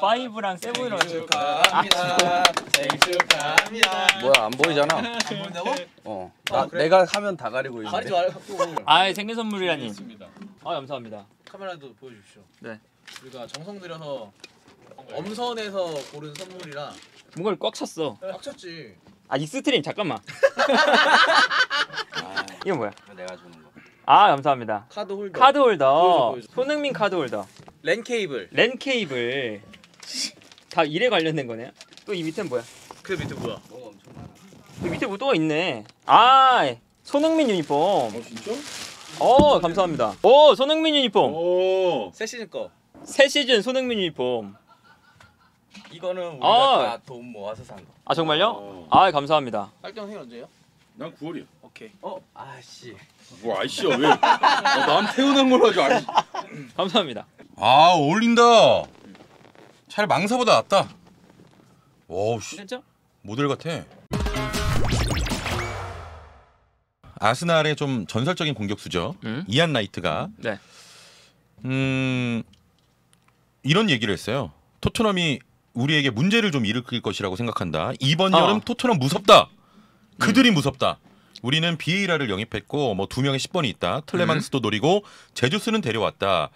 파이브랑 세븐이랑 축하합니다. 아, 생일 축하합니다. 뭐야 안 보이잖아. 안 보인다고? 어. 아, 나, 아, 그래? 내가 하면 다 가리고 있는데. 가리지 말고. 아 생일 선물이라니. 아 감사합니다. 카메라도 보여주십시오. 네. 우리가 정성 들여서 엄선해서 고른 선물이라. 뭔가를 꽉 찼어. 꽉 찼지. 아이 스트림 잠깐만. 아, 이거 뭐야? 내가 주는 거. 아 감사합니다. 카드 홀더. 카드 홀더. 보여줘, 보여줘. 손흥민 카드 홀더. 랜 케이블. 랜 케이블. 다 일에 관련된 거네요. 또 이 밑엔 뭐야? 그 밑에 뭐야? 그 밑에 뭐또 있네. 아, 손흥민 유니폼. 어 진짜? 어 감사합니다. 오 손흥민 유니폼. 오. 새 시즌 거. 새 시즌 손흥민 유니폼. 이거는 우리가 아. 다돈 모아서 산 거. 아 정말요? 어. 아 감사합니다. 활동 생 언제요? 난 9월이요. 오케이. 어 아씨. 뭐 아씨야 왜? 아, 남태우는걸로 하지 아씨. 감사합니다. 아 어울린다. 차라리 망사보다 낫다. 오 씨. 진짜? 모델 같아. 아스날의 좀 전설적인 공격수죠. 음? 이안 나이트가 네. 음 이런 얘기를 했어요. 토트넘이 우리에게 문제를 좀 일으킬 것이라고 생각한다. 이번 어. 여름 토트넘 무섭다. 그들이 음. 무섭다. 우리는 비에이라를 영입했고 뭐 두 명의 10번이 있다. 틀레망스도 음. 노리고 제주스는 데려왔다.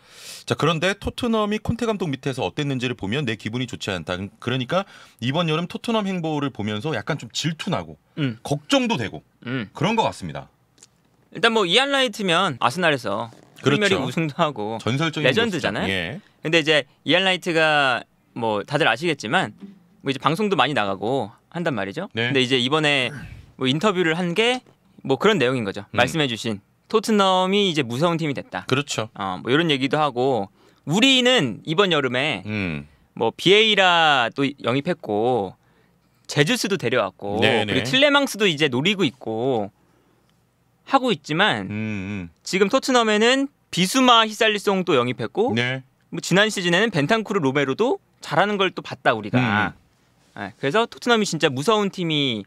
자 그런데 토트넘이 콘테 감독 밑에서 어땠는지를 보면 내 기분이 좋지 않다. 그, 그러니까 이번 여름 토트넘 행보를 보면서 약간 좀 질투나고 음. 걱정도 되고 음. 그런 것 같습니다. 일단 뭐 이안 라이트면 아스날에서 그렇죠. 프리미어 우승도 하고 전설적인 레전드잖아요. 예. 근데 이제 이안 라이트가 뭐 다들 아시겠지만 뭐 이제 방송도 많이 나가고 한단 말이죠. 네. 근데 이제 이번에 뭐 인터뷰를 한게 뭐 그런 내용인 거죠. 음. 말씀해주신 토트넘이 이제 무서운 팀이 됐다. 그렇죠. 어, 뭐 이런 얘기도 하고 우리는 이번 여름에 음. 뭐 비에이라도 영입했고 제주스도 데려왔고 네네. 그리고 틸레망스도 이제 노리고 있고 하고 있지만 음음. 음. 지금 토트넘에는 비수마 히살리송도 영입했고 네. 뭐 지난 시즌에는 벤탄쿠르 로메로도 잘하는 걸 또 봤다 우리가. 음. 네, 그래서 토트넘이 진짜 무서운 팀이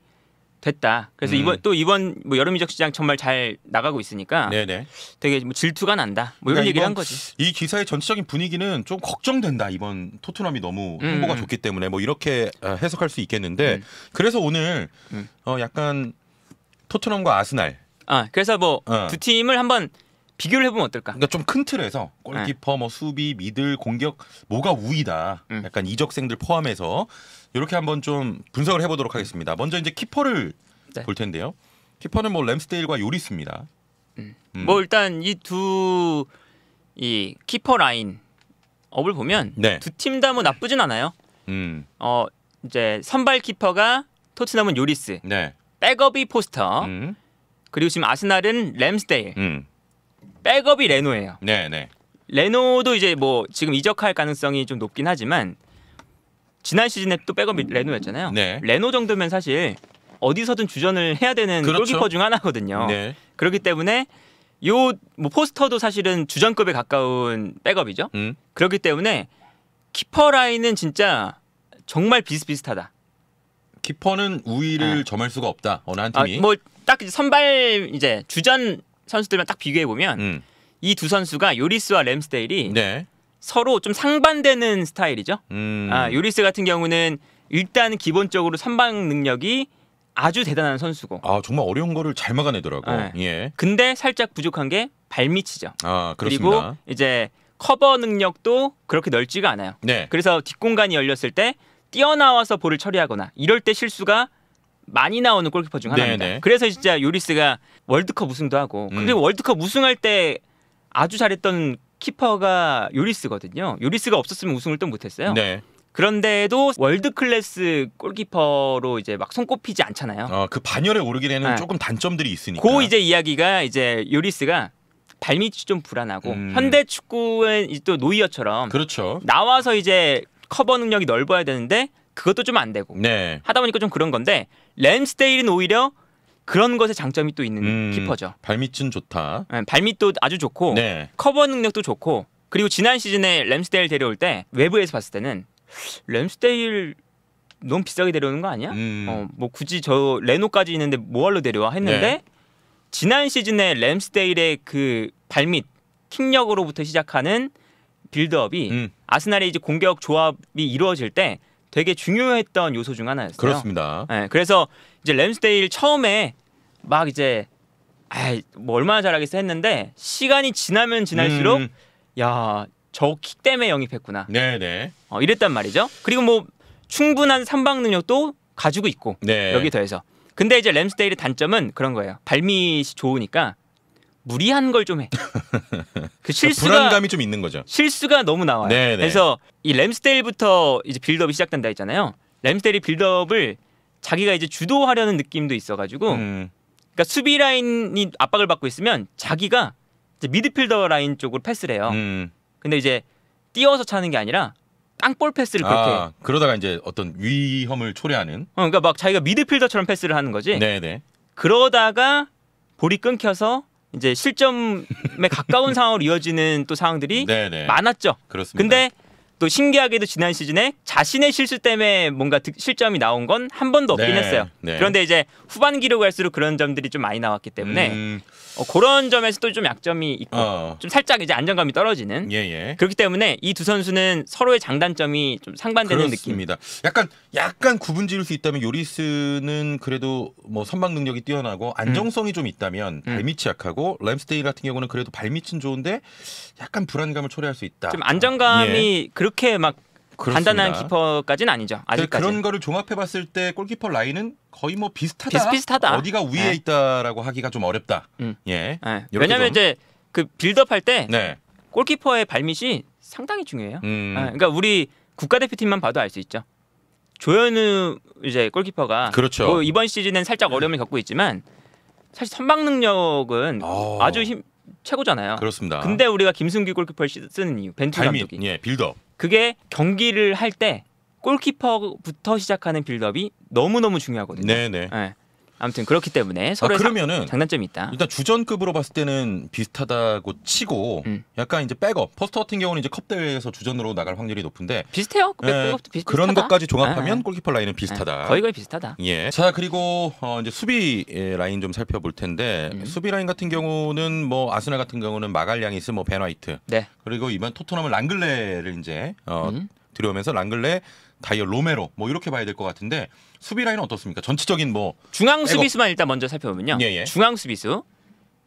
됐다. 그래서 음. 이번 또 이번 뭐 여름 이적 시장 정말 잘 나가고 있으니까 네네. 되게 뭐 질투가 난다. 뭐 이런 그러니까 얘기를 한 거지. 이 기사의 전체적인 분위기는 좀 걱정된다. 이번 토트넘이 너무 음, 홍보가 음. 좋기 때문에 뭐 이렇게 어, 해석할 수 있겠는데 음. 그래서 오늘 음. 어 약간 토트넘과 아스날. 아 그래서 뭐두 어. 팀을 한번 비교를 해보면 어떨까? 그러니까 좀 큰 틀에서 골키퍼, 네. 뭐 수비, 미들, 공격 뭐가 우위다. 음. 약간 이적생들 포함해서 이렇게 한번 좀 분석을 해보도록 하겠습니다. 먼저 이제 키퍼를 네. 볼 텐데요. 키퍼는 뭐 램스데일과 요리스입니다. 음. 음. 뭐 일단 이 두이 이 키퍼 라인 업을 보면 네. 두팀 다 뭐 나쁘진 않아요. 음. 어 이제 선발 키퍼가 토트넘은 요리스, 네. 백업이 포스터, 음. 그리고 지금 아스날은 램스데일. 음. 백업이 레노예요. 네, 네. 레노도 이제 뭐 지금 이적할 가능성이 좀 높긴 하지만 지난 시즌에 또 백업이 레노였잖아요. 네. 레노 정도면 사실 어디서든 주전을 해야 되는 그렇죠. 골키퍼 중 하나거든요. 네. 그렇기 때문에 요뭐 포스터도 사실은 주전급에 가까운 백업이죠. 음. 그렇기 때문에 키퍼 라인은 진짜 정말 비슷비슷하다. 키퍼는 우위를 네. 점할 수가 없다. 어느 한 아, 팀이. 아, 뭐 뭐딱 선발 이제 주전 선수들만 딱 비교해 보면 음. 이두 선수가 요리스와 램스데일이 네. 서로 좀 상반되는 스타일이죠. 음. 아, 요리스 같은 경우는 일단 기본적으로 선방 능력이 아주 대단한 선수고. 아 정말 어려운 거를 잘 막아내더라고. 네. 예. 근데 살짝 부족한 게 발밑이죠. 아 그렇습니다. 그리고 이제 커버 능력도 그렇게 넓지가 않아요. 네. 그래서 뒷공간이 열렸을 때 뛰어나와서 볼을 처리하거나 이럴 때 실수가 많이 나오는 골키퍼 중 하나입니다. 네네. 네. 그래서 진짜 요리스가 월드컵 우승도 하고 음. 그리고 월드컵 우승할 때 아주 잘했던 키퍼가 요리스거든요. 요리스가 없었으면 우승을 또 못했어요. 네. 그런데도 월드 클래스 골키퍼로 이제 막 손꼽히지 않잖아요. 어, 그 반열에 오르게 되는 네. 조금 단점들이 있으니까. 그 이제 이야기가 이제 요리스가 발밑이 좀 불안하고 음. 현대 축구의또 노이어처럼 그렇죠. 나와서 이제 커버 능력이 넓어야 되는데 그것도 좀 안 되고 네. 하다 보니까 좀 그런 건데 램스데일은 오히려 그런 것에 장점이 또 있는 음, 키퍼죠. 발밑은 좋다. 네, 발밑도 아주 좋고 네. 커버 능력도 좋고 그리고 지난 시즌에 램스데일 데려올 때 외부에서 봤을 때는 램스데일 너무 비싸게 데려오는 거 아니야? 음. 어, 뭐 굳이 저 레노까지 있는데 뭐할로 데려와 했는데 네. 지난 시즌에 램스데일의 그 발밑 킥력으로부터 시작하는 빌드업이 음. 아스날의 이제 공격 조합이 이루어질 때 되게 중요했던 요소 중 하나였어요. 그렇습니다. 네, 그래서 이제 램스데일 처음에 막 이제 아뭐 이 얼마나 잘하겠어 했는데 시간이 지나면 지날수록 음. 야저 키 때문에 영입했구나. 네네. 네. 어, 이랬단 말이죠. 그리고 뭐 충분한 선방 능력도 가지고 있고 네. 여기 더해서. 근데 이제 램스데일의 단점은 그런 거예요. 발밑이 좋으니까 무리한 걸 좀 해. 그 실수가 불안감이 좀 있는 거죠. 실수가 너무 나와요. 네네. 네. 그래서 이램스테일부터 이제 빌드업이 시작된다 했잖아요. 램스테일이 빌드업을 자기가 이제 주도하려는 느낌도 있어가지고, 음. 그러니까 수비 라인이 압박을 받고 있으면 자기가 이제 미드필더 라인 쪽으로 패스를 해요. 음. 근데 이제 뛰어서 차는 게 아니라 땅볼 패스를 아, 그렇게 아, 그러다가 이제 어떤 위험을 초래하는. 어, 그러니까 막 자기가 미드필더처럼 패스를 하는 거지. 네네. 네. 그러다가 볼이 끊겨서 이제 실점에 가까운 상황으로 이어지는 또 상황들이 네네. 네. 많았죠. 그렇습니다. 근데 또 신기하게도 지난 시즌에 자신의 실수 때문에 뭔가 득, 실점이 나온 건 한 번도 없긴 네, 했어요. 네. 그런데 이제 후반기로 갈수록 그런 점들이 좀 많이 나왔기 때문에 음. 어, 그런 점에서 또 좀 약점이 있고 어. 좀 살짝 이제 안정감이 떨어지는 예, 예. 그렇기 때문에 이 두 선수는 서로의 장단점이 좀 상반되는 느낌입니다. 약간 약간 구분 지을 수 있다면 요리스는 그래도 뭐 선방 능력이 뛰어나고 안정성이 음. 좀 있다면 음. 발밑이 약하고 램스데이 같은 경우는 그래도 발밑은 좋은데 약간 불안감을 초래할 수 있다. 좀 안정감이 예. 그렇게 막 그렇습니다. 단단한 기퍼까지는 아니죠. 그 아직까지 그런 거를 종합해 봤을 때 골키퍼 라인은 거의 뭐 비슷하다. 비슷비슷하다. 어디가 위에 네. 있다라고 하기가 좀 어렵다. 음. 예. 네. 왜냐면 이제 그 빌드업 할때 네. 골키퍼의 발밑이 상당히 중요해요. 음. 네. 그러니까 우리 국가대표팀만 봐도 알 수 있죠. 조현우 이제 골키퍼가 그렇죠. 뭐 이번 시즌엔 살짝 어려움을 겪고 있지만 사실 선방 능력은 오. 어. 아주 힘, 최고잖아요. 그렇습니다. 근데 우리가 김승규 골키퍼 쓰는 이유 벤투 타이밍, 감독이 예, 빌드업. 그게 경기를 할 때 골키퍼부터 시작하는 빌드업이 너무너무 중요하거든요. 네네. 네. 네. 예. 아무튼 그렇기 때문에 서로 아, 그러면은 장단점이 있다. 일단 주전급으로 봤을 때는 비슷하다고 치고 음. 약간 이제 백업 퍼스트 같은 경우는 이제 컵 대회에서 주전으로 나갈 확률이 높은데 비슷해요. 그 예, 백 비슷. 그런 것까지 종합하면 아, 골키퍼 라인은 비슷하다. 아, 거의 거의 비슷하다. 예. 자 그리고 어, 이제 수비 라인 좀 살펴볼 텐데 음. 수비 라인 같은 경우는 뭐 아스날 같은 경우는 마갈량이스 뭐 베나이트. 네. 그리고 이번 토트넘은 랑글레를 이제 어, 음. 들여오면서 랑글레 다이어 로메로 뭐 이렇게 봐야 될 것 같은데 수비 라인은 어떻습니까? 전체적인 뭐 중앙 수비수만 일단 먼저 살펴보면요. 예, 예. 중앙 수비수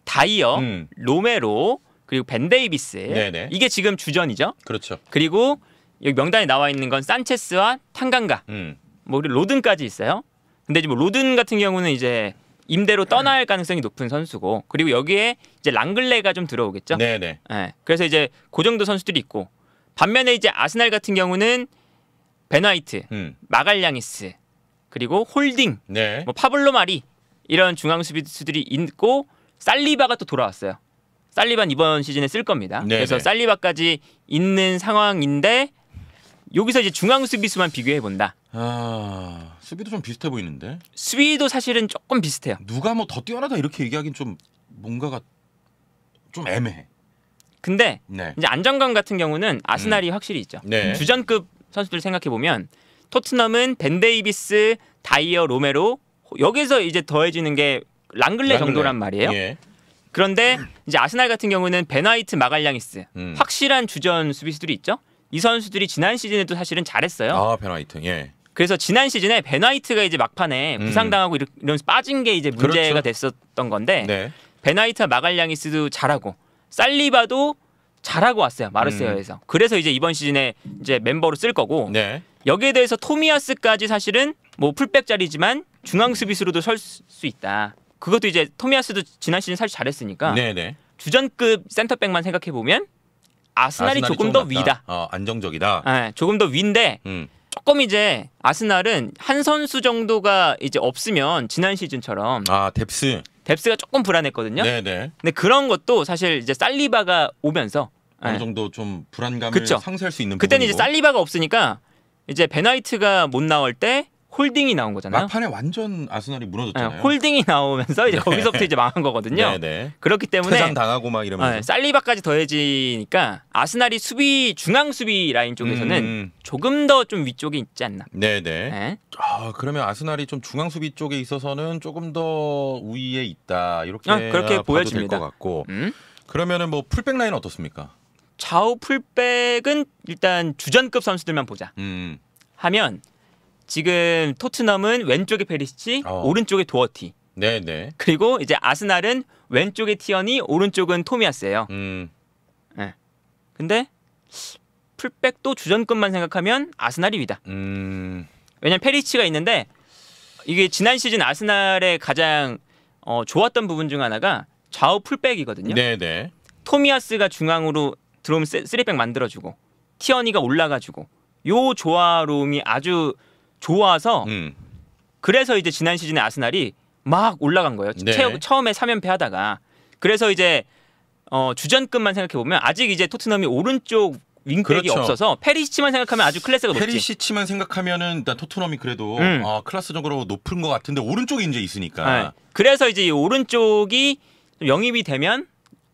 다이어 음. 로메로 그리고 벤 데이비스 네네. 네. 이게 지금 주전이죠. 그렇죠. 그리고 여기 명단에 나와 있는 건 산체스와 탕강가 음. 뭐 로든까지 있어요. 근데 이제 뭐 로든 같은 경우는 이제 임대로 떠날 가능성이 높은 선수고 그리고 여기에 이제 랑글레가 좀 들어오겠죠. 네네. 네. 네. 예. 그래서 이제 고정도 선수들이 있고 반면에 이제 아스날 같은 경우는 베나이트, 음. 마갈량이스, 그리고 홀딩, 네. 뭐 파블로 마리 이런 중앙 수비수들이 있고 살리바가 또 돌아왔어요. 살리반 이번 시즌에 쓸 겁니다. 네네. 그래서 네. 살리바까지 있는 상황인데 여기서 이제 중앙 수비수만 비교해 본다. 아 수비도 좀 비슷해 보이는데. 수비도 사실은 조금 비슷해요. 누가 뭐 더 뛰어나다 이렇게 얘기하긴 좀 뭔가가 좀 애매해. 근데 네. 이제 안정감 같은 경우는 아스날이 음. 확실히 있죠. 네. 주전급 선수들 생각해 보면 토트넘은 벤데이비스, 다이어, 로메로 여기서 이제 더해지는 게 랑글레, 랑글레. 정도란 말이에요. 예. 그런데 이제 아스날 같은 경우는 베나이트, 마갈량이스 음. 확실한 주전 수비수들이 있죠. 이 선수들이 지난 시즌에도 사실은 잘했어요. 아 베나이트 예. 그래서 지난 시즌에 베나이트가 이제 막판에 음. 부상당하고 이런 빠진 게 이제 문제가 그렇죠. 됐었던 건데 네. 베나이트 마갈량이스도 잘하고 살리바도 잘하고 왔어요 마르세요에서 음. 그래서 이제 이번 시즌에 이제 멤버로 쓸 거고 네. 여기에 대해서 토미아스까지 사실은 뭐 풀백 자리지만 중앙 수비수로도 설 수 있다. 그것도 이제 토미아스도 지난 시즌 사실 잘했으니까 네네. 네. 주전급 센터백만 생각해 보면 아스날이, 아스날이 조금, 조금 더 같다. 위다. 어, 안정적이다. 네, 조금 더 위인데. 음. 조금 이제 아스날은 한 선수 정도가 이제 없으면 지난 시즌처럼 아 뎁스 뎁스가 조금 불안했거든요. 네네. 네. 근데 그런 것도 사실 이제 살리바가 오면서 어느 예. 정도 좀 불안감을 그쵸. 상쇄할 수 있는 그때는 이제 부분이고. 살리바가 없으니까 이제 베나이트가 못 나올 때 홀딩이 나온 거잖아요. 막판에 완전 아스날이 무너졌잖아요. 네, 홀딩이 나오면서 이제 네. 거기서부터 이제 망한 거거든요. 네네. 네. 그렇기 때문에 퇴장 당하고 막 이러면서 네, 살리바까지 더해지니까 아스날이 수비 중앙 수비 라인 쪽에서는 음. 조금 더 좀 위쪽에 있지 않나. 네네. 네. 아 그러면 아스날이 좀 중앙 수비 쪽에 있어서는 조금 더 우위에 있다 이렇게 아, 그렇게 보여집니다. 것 같고 음? 그러면은 뭐 풀백 라인 어떻습니까? 좌우 풀백은 일단 주전급 선수들만 보자. 음. 하면 지금 토트넘은 왼쪽에 페리시치, 어. 오른쪽에 도어티. 네네. 네. 그리고 이제 아스날은 왼쪽에 티어니 오른쪽은 토미아스예요. 음. 네. 근데 풀백도 주전급만 생각하면 아스날이 위다. 음. 왜냐면 페리치가 있는데 이게 지난 시즌 아스날의 가장 어, 좋았던 부분 중 하나가 좌우 풀백이거든요. 네네. 네. 토미아스가 중앙으로 들어오면 쓰리백 만들어주고 티어니가 올라가지고 요 조화로움이 아주 좋아서 음. 그래서 이제 지난 시즌에 아스날이 막 올라간 거예요. 네. 최, 처음에 3연패 하다가 그래서 이제 어, 주전급만 생각해 보면 아직 이제 토트넘이 오른쪽 윙백이 그렇죠. 없어서 페리시치만 생각하면 아주 클래스가 높지. 페리시치만 생각하면은 일단 토트넘이 그래도 음. 아, 클래스적으로 높은 것 같은데 오른쪽이 이제 있으니까. 네. 그래서 이제 이 오른쪽이 영입이 되면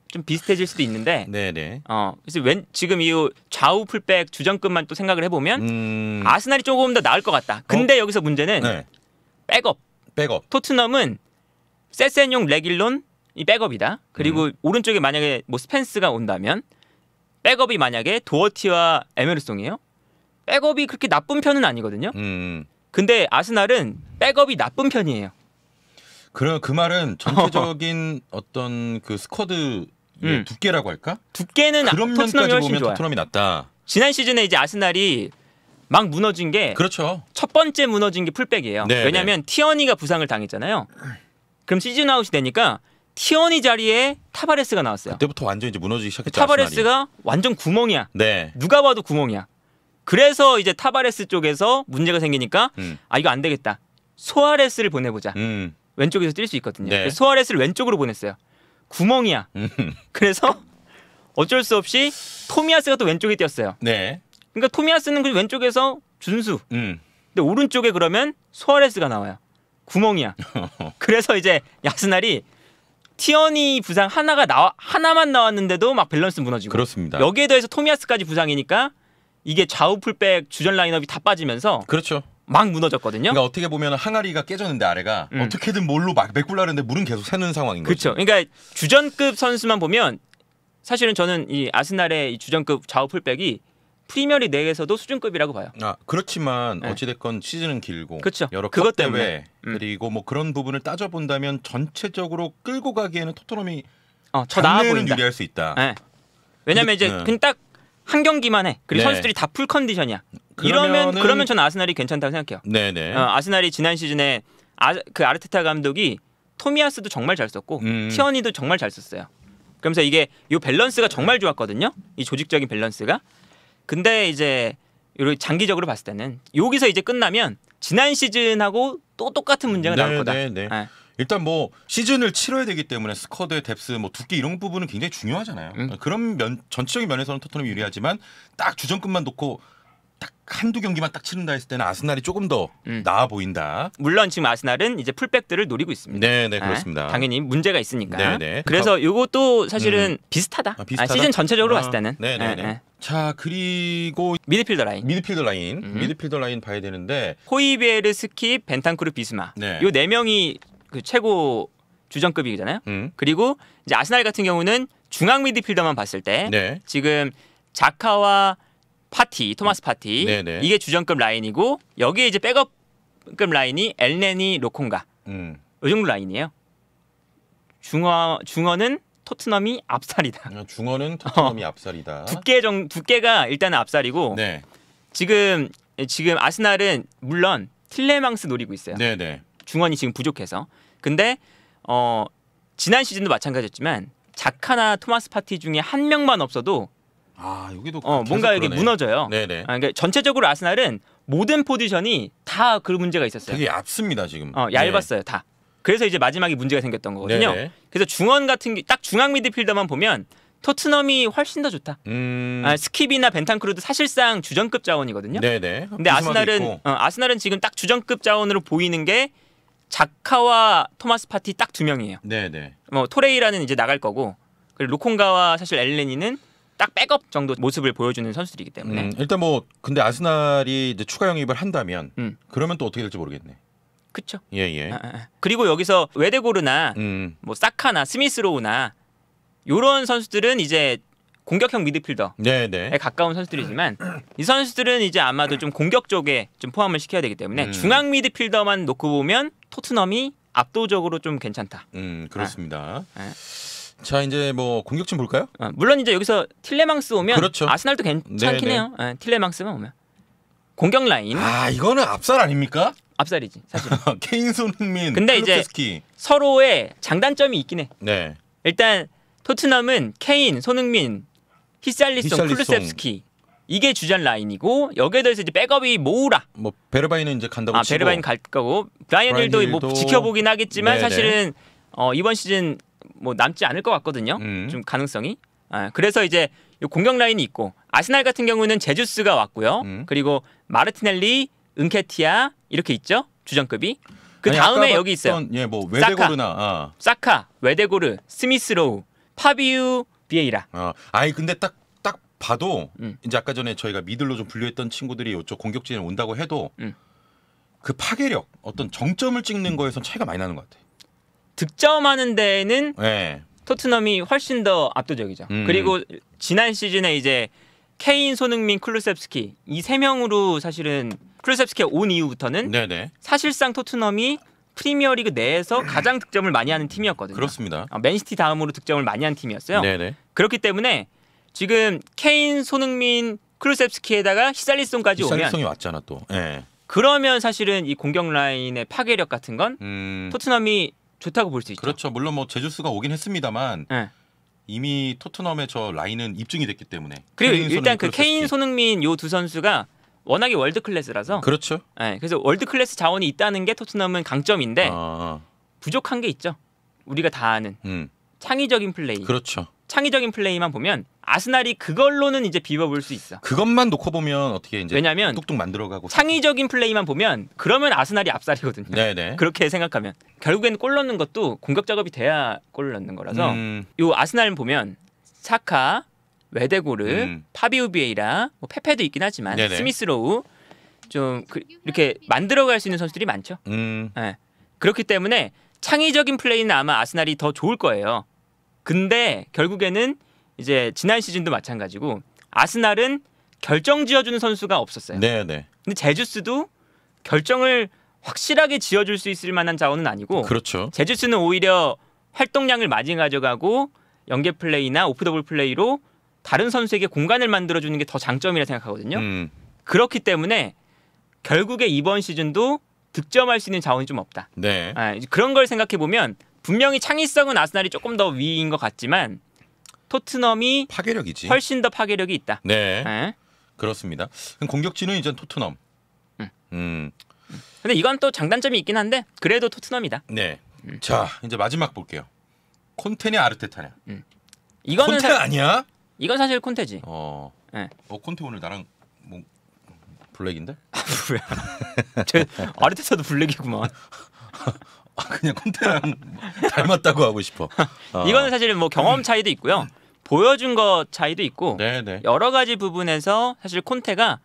좀 비슷해질 수도 있는데. 네네. 어 그래서 왼 지금 이 좌우 풀백 주전급만 또 생각을 해보면 음... 아스날이 조금 더 나을 것 같다. 근데 어? 여기서 문제는 네. 백업. 백업. 토트넘은 세센용 레길론 이 백업이다. 그리고 음. 오른쪽에 만약에 뭐 스펜스가 온다면 백업이 만약에 도어티와 에메르송이에요. 백업이 그렇게 나쁜 편은 아니거든요. 음. 음. 근데 아스날은 백업이 나쁜 편이에요. 그러면그 말은 전체적인 어떤 그 스쿼드 예, 음. 두께라고 할까? 두께는 그럼면까지 보면 좋아요. 토트넘이 낫다. 지난 시즌에 이제 아스날이 막 무너진 게 그렇죠. 첫 번째 무너진 게 풀백이에요. 네, 왜냐하면 네. 티어니가 부상을 당했잖아요. 그럼 시즌 아웃이 되니까 티어니 자리에 타바레스가 나왔어요. 그때부터 완전 이제 무너지기 시작했죠. 타바레스가 아스날이. 완전 구멍이야. 네. 누가 봐도 구멍이야. 그래서 이제 타바레스 쪽에서 문제가 생기니까 음. 아 이거 안 되겠다. 소아레스를 보내보자. 음. 왼쪽에서 뛸 수 있거든요. 네. 소아레스를 왼쪽으로 보냈어요. 구멍이야. 음. 그래서 어쩔 수 없이 토미아스가 또 왼쪽에 뛰었어요. 네. 그러니까 토미아스는 그 왼쪽에서 준수. 음. 근데 오른쪽에 그러면 소아레스가 나와요. 구멍이야. 그래서 이제 야스날이 티어니 부상 하나가 나 하나만 나왔는데도 막 밸런스 무너지고. 그렇습니다. 여기에 더해서 토미아스까지 부상이니까 이게 좌우 풀백 주전 라인업이 다 빠지면서 그렇죠. 막 무너졌거든요. 그러니까 어떻게 보면 항아리가 깨졌는데 아래가 음. 어떻게든 뭘로 막 메꾸려는데 물은 계속 새는 상황인 거죠. 그렇죠. 그러니까 주전급 선수만 보면 사실은 저는 이 아스날의 이 주전급 좌우 풀백이 프리미어리 내에서도 수준급이라고 봐요. 아 그렇지만 네. 어찌됐건 시즌은 길고 그렇죠. 여러 그것 때문에 음. 그리고 뭐 그런 부분을 따져 본다면 전체적으로 끌고 가기에는 토트넘이 어, 저 나아 유리할 수 있다. 네. 왜냐면 이제 음. 그냥 딱한 경기만 해. 그리고 네. 선수들이 다 풀 컨디션이야. 이러면 그러면 저는 아스날이 괜찮다고 생각해요. 네네. 어, 아스날이 지난 시즌에 아, 그 아르테타 감독이 토미아스도 정말 잘 썼고 음. 티어니도 정말 잘 썼어요. 그러면서 이게 이 밸런스가 정말 좋았거든요. 이 조직적인 밸런스가. 근데 이제 장기적으로 봤을 때는 여기서 이제 끝나면 지난 시즌하고 또 똑같은 문제가 네, 나올 거다. 네, 네. 네. 일단 뭐 시즌을 치러야 되기 때문에 스쿼드의 뎁스 뭐 두께 이런 부분은 굉장히 중요하잖아요. 음. 그런 면 전체적인 면에서는 토트넘이 유리하지만 딱 주전급만 놓고 딱 한두 경기만 딱 치른다 했을 때는 아스날이 조금 더 음. 나아 보인다. 물론 지금 아스날은 이제 풀백들을 노리고 있습니다. 네, 네, 그렇습니다. 아, 당연히 문제가 있으니까. 네, 네. 그래서 이것도 사실은 음. 비슷하다. 아, 비슷하다. 아, 시즌 전체적으로 아, 봤을 때는. 네 네, 네, 네, 네. 자, 그리고 미드필더 라인. 미드필더 라인. 음. 미드필더 라인 봐야 되는데 호이베르스키, 벤탄크루, 비스마. 요네 네 명이 그 최고 주전급이잖아요. 음. 그리고 이제 아스날 같은 경우는 중앙 미드필더만 봤을 때 네. 지금 자카와 파티, 토마스 파티 음. 네네. 이게 주전급 라인이고 여기에 이제 백업급 라인이 엘레니 로콘가 음. 이 정도 라인이에요. 중어 중어는 토트넘이 앞살이다. 아, 중어는 어. 토트넘이 어. 앞살이다. 두께 정 두께가 일단은 앞살이고 네. 지금 지금 아스날은 물론 틸레망스 노리고 있어요. 네네. 중원이 지금 부족해서 근데 어 지난 시즌도 마찬가지였지만 자카나 토마스 파티 중에 한 명만 없어도 아 여기도 어, 뭔가 그러네. 무너져요. 네네. 아, 그러니까 전체적으로 아스날은 모든 포지션이 다 그 문제가 있었어요. 되게 얕습니다 지금. 어, 얇았어요 네. 다. 그래서 이제 마지막에 문제가 생겼던 거거든요. 네네. 그래서 중원 같은 게 딱 중앙 미드필더만 보면 토트넘이 훨씬 더 좋다. 음... 아, 스킵이나 벤탄크루드 사실상 주전급 자원이거든요. 네네. 근데 아스날은 어, 아스날은 지금 딱 주전급 자원으로 보이는 게 자카와 토마스 파티 딱 두 명이에요. 네네. 뭐 토레이라는 이제 나갈 거고 그리고 로콘가와 사실 엘레니는 딱 백업 정도 모습을 보여주는 선수들이기 때문에 음, 일단 뭐 근데 아스날이 이제 추가 영입을 한다면 음. 그러면 또 어떻게 될지 모르겠네. 그렇죠. 예 예. 아, 아. 아. 그리고 여기서 외데고르나 음. 뭐 사카나 스미스로우나 요런 선수들은 이제 공격형 미드필더에 네네. 네. 가까운 선수들이지만 이 선수들은 이제 아마도 좀 공격 쪽에 좀 포함을 시켜야 되기 때문에 음. 중앙 미드필더만 놓고 보면 토트넘이 압도적으로 좀 괜찮다. 음 그렇습니다. 아. 아. 자 이제 뭐 공격진 볼까요? 아, 물론 이제 여기서 틸레망스 오면 그렇죠. 아스날도 괜찮긴 네네. 네. 해요. 아, 틸레망스만 오면 공격 라인. 아 이거는 압살 아닙니까? 압살이지 사실. 케인 손흥민. 근데 클루프스키. 이제 서로의 장단점이 있긴 해. 네. 일단 토트넘은 케인, 손흥민, 히샬리송, 클루셉스키 이게 주전 라인이고 여기에 대해서 이제 백업이 모우라. 뭐 베르바인은 이제 간다고 아, 베르바인 갈 거고 브라이언 힐도 뭐 지켜보긴 하겠지만 네네. 네. 사실은 어, 이번 시즌 뭐 남지 않을 것 같거든요. 음. 좀 가능성이. 아, 그래서 이제 공격 라인이 있고 아스날 같은 경우는 제주스가 왔고요. 음. 그리고 마르티넬리, 은케티아 이렇게 있죠. 주전급이. 그 다음에 여기 있어요. 예뭐 외데고르나 아. 사카, 외데고르, 스미스로우, 파비우, 비에이라. 아, 아니 근데 딱 봐도 음. 이제 아까 전에 저희가 미들로 좀 분류했던 친구들이 이쪽 공격진에 온다고 해도 음. 그 파괴력 어떤 정점을 찍는 거에선 차이가 많이 나는 것 같아. 득점하는 데에는 네. 토트넘이 훨씬 더 압도적이죠. 음. 그리고 지난 시즌에 이제 케인, 손흥민, 클루셉스키 이 세 명으로 사실은 클루셉스키가 온 이후부터는 네네. 사실상 토트넘이 프리미어리그 내에서 가장 득점을 많이 하는 팀이었거든요. 그렇습니다. 아, 맨시티 다음으로 득점을 많이 한 팀이었어요. 네네. 그렇기 때문에 지금 케인, 손흥민, 클루셉스키에다가 히살리송까지 오면 히살리송이 왔잖아 또. 네. 그러면 사실은 이 공격 라인의 파괴력 같은 건 음... 토트넘이 좋다고 볼 수 있죠. 그렇죠. 물론 뭐 제주스가 오긴 했습니다만 네. 이미 토트넘의 저 라인은 입증이 됐기 때문에 그리고 일단 그 케인 손흥민 요 두 선수가 워낙에 월드 클래스라서 그렇죠. 네, 그래서 월드 클래스 자원이 있다는 게 토트넘은 강점인데 아. 부족한 게 있죠. 우리가 다 아는 음. 창의적인 플레이. 그렇죠. 창의적인 플레이만 보면 아스날이 그걸로는 이제 비워볼수 있어. 그것만 놓고 보면 어떻게 이제 왜냐면 뚝뚝 만들어가고 창의적인 플레이만 보면 그러면 아스날이 앞살이거든요. 네네. 그렇게 생각하면 결국엔 골 넣는 것도 공격 작업이 돼야 골 넣는 거라서 음. 요 아스날 보면 사카, 외데고르, 음. 파비우 비에이라, 뭐 페페도 있긴 하지만 네네. 네. 스미스로우 좀 그, 이렇게 만들어갈 수 있는 선수들이 많죠. 음. 네. 그렇기 때문에 창의적인 플레이는 아마 아스날이 더 좋을 거예요. 근데 결국에는 이제 지난 시즌도 마찬가지고 아스날은 결정 지어주는 선수가 없었어요. 네, 네. 근데 제주스도 결정을 확실하게 지어줄 수 있을 만한 자원은 아니고 그렇죠. 제주스는 오히려 활동량을 많이 가져가고 연계 플레이나 오프더블 플레이로 다른 선수에게 공간을 만들어주는 게 더 장점이라 생각하거든요. 음. 그렇기 때문에 결국에 이번 시즌도 득점할 수 있는 자원이 좀 없다. 네. 아, 그런 걸 생각해 보면 분명히 창의성은 아스날이 조금 더 위인 것 같지만 토트넘이 파괴력이지. 훨씬 더 파괴력이 있다. 네. 네. 그렇습니다. 그럼 공격진은 이제 토트넘. 음. 음. 근데 이건 또 장단점이 있긴 한데 그래도 토트넘이다. 네. 음. 자 이제 마지막 볼게요. 콘테냐 아르테타냐. 음. 이거는 콘테 사... 아니야? 이건 사실 콘테지. 어. 네. 어 콘테 오늘 나랑 뭐 블랙인데? 뭐 아르테타도 블랙이구만. 아, 그냥 콘테랑 뭐 닮았다고 하고 싶어. 어. 이거는 사실 뭐 경험 차이도 있고요. 보여준 것 차이도 있고 네네. 네. 여러 가지 부분에서 사실 콘테가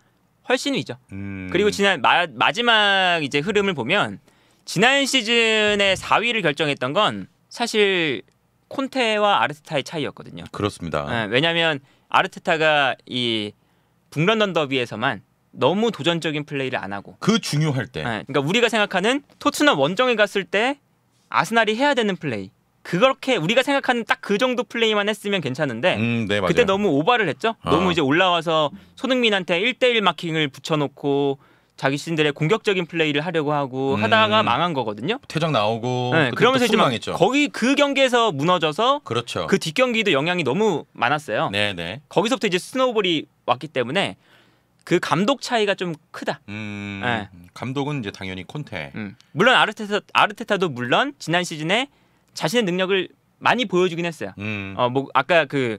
훨씬 위죠. 음. 그리고 지난 마, 마지막 이제 흐름을 보면 지난 시즌에 4위를 결정했던 건 사실 콘테와 아르테타의 차이였거든요. 그렇습니다. 네, 예, 왜냐하면 아르테타가 이 북런던 더비에서만 너무 도전적인 플레이를 안 하고 그 중요할 때. 네, 그러니까 우리가 생각하는 토트넘 원정에 갔을 때 아스날이 해야 되는 플레이. 그렇게 우리가 생각하는 딱 그 정도 플레이만 했으면 괜찮은데 음, 네, 그때 너무 오바를 했죠. 아. 너무 이제 올라와서 손흥민한테 1대1 마킹을 붙여놓고 자기 신들의 공격적인 플레이를 하려고 하고 음. 하다가 망한 거거든요. 퇴장 나오고 네, 그러면서 이제 망했죠. 거기 그 경기에서 무너져서 그렇죠. 그 뒷경기도 영향이 너무 많았어요. 네네. 네. 거기서부터 이제 스노우볼이 왔기 때문에 그 감독 차이가 좀 크다. 음, 네. 감독은 이제 당연히 콘테. 음. 물론 아르테타 아르테타도 물론 지난 시즌에 자신의 능력을 많이 보여주긴 했어요. 음. 어, 뭐 아까 그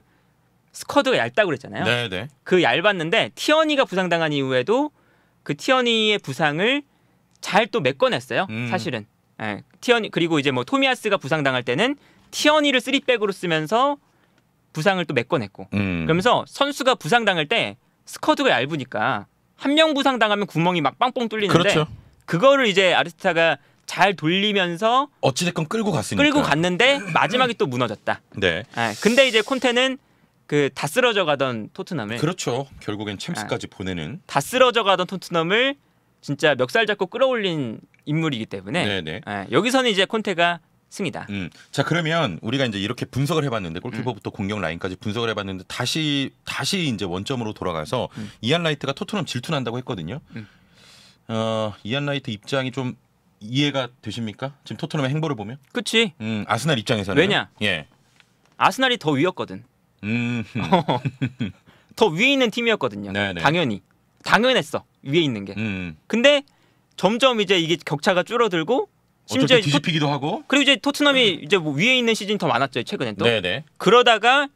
스쿼드가 얇다고 그랬잖아요. 네네. 네. 그 얇았는데 티어니가 부상당한 이후에도 그 티어니의 부상을 잘 또 메꿔냈어요. 음. 사실은. 예. 티어니 그리고 이제 뭐 토미아스가 부상당할 때는 티어니를 쓰리백으로 쓰면서 부상을 또 메꿔냈고. 음. 그러면서 선수가 부상당할 때 스쿼드가 얇으니까 한 명 부상당하면 구멍이 막 빵빵 뚫리는데 그렇죠. 그거를 이제 아르스타가 잘 돌리면서 어찌됐건 끌고 갔으니까 끌고 갔는데 네. 마지막에 또 무너졌다. 네. 예, 근데 이제 콘테는 그 다 쓰러져 가던 토트넘을 그렇죠. 결국엔 챔스까지 예. 보내는 다 쓰러져 가던 토트넘을 진짜 멱살 잡고 끌어올린 인물이기 때문에 네네. 네. 예, 여기서는 이제 콘테가 승이다. 음. 자 그러면 우리가 이제 이렇게 분석을 해봤는데 골키퍼부터 음. 공격 라인까지 분석을 해봤는데 다시 다시 이제 원점으로 돌아가서 음. 이안 라이트가 토트넘 질투난다고 했거든요. 음. 어, 이안 라이트 입장이 좀 이해가 되십니까? 지금 토트넘의 행보를 보면? 그치. 음, 아스날 입장에서는 왜냐? 예. 아스날이 더 위였거든. 음. 더 위에 있는 팀이었거든요. 네네. 네. 당연히 당연했어 위에 있는 게. 음. 근데 점점 이제 이게 격차가 줄어들고 심지어 뒤집히기도 토... 하고 그리고 이제 토트넘이 음. 이제 뭐 위에 있는 시즌이 더 많았죠 최근엔 또 네네. 네. 그러다가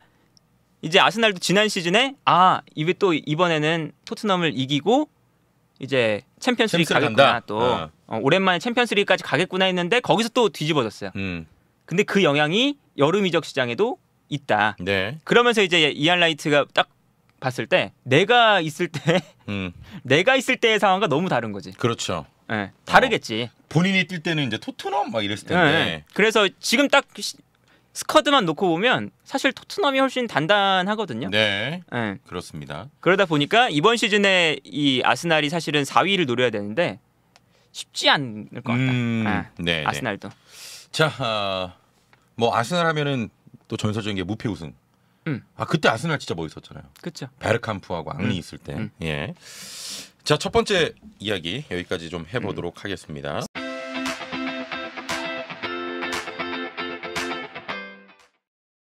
이제 아스날도 지난 시즌에 아 이게 또 이번에는 토트넘을 이기고 이제 챔피언스리그 가겠구나 또 어. 어, 오랜만에 챔피언스리그까지 가겠구나 했는데 거기서 또 뒤집어졌어요. 음. 근데 그 영향이 여름 이적 시장에도 있다. 네. 그러면서 이제 이안 라이트가 딱 봤을 때 내가 있을 때 음. 내가 있을 때의 상황과 너무 다른 거지. 그렇죠. 네, 다르겠지. 어, 본인이 뛸 때는 이제 토트넘 막 이랬을 텐데. 네, 그래서 지금 딱 시, 스쿼드만 놓고 보면 사실 토트넘이 훨씬 단단하거든요. 네, 네. 그렇습니다. 그러다 보니까 이번 시즌에 이 아스날이 사실은 4위를 노려야 되는데 쉽지 않을 것 같다. 음, 아, 네, 네. 아스날도. 자, 어, 뭐 아스날 하면은 또 전설적인 게 무패 우승. 음. 아 그때 아스날 진짜 멋있었잖아요. 그렇죠. 베르캄프하고 앙리 음. 있을 때. 음. 예. 자, 첫 번째 이야기 여기까지 좀 해보도록 음. 하겠습니다.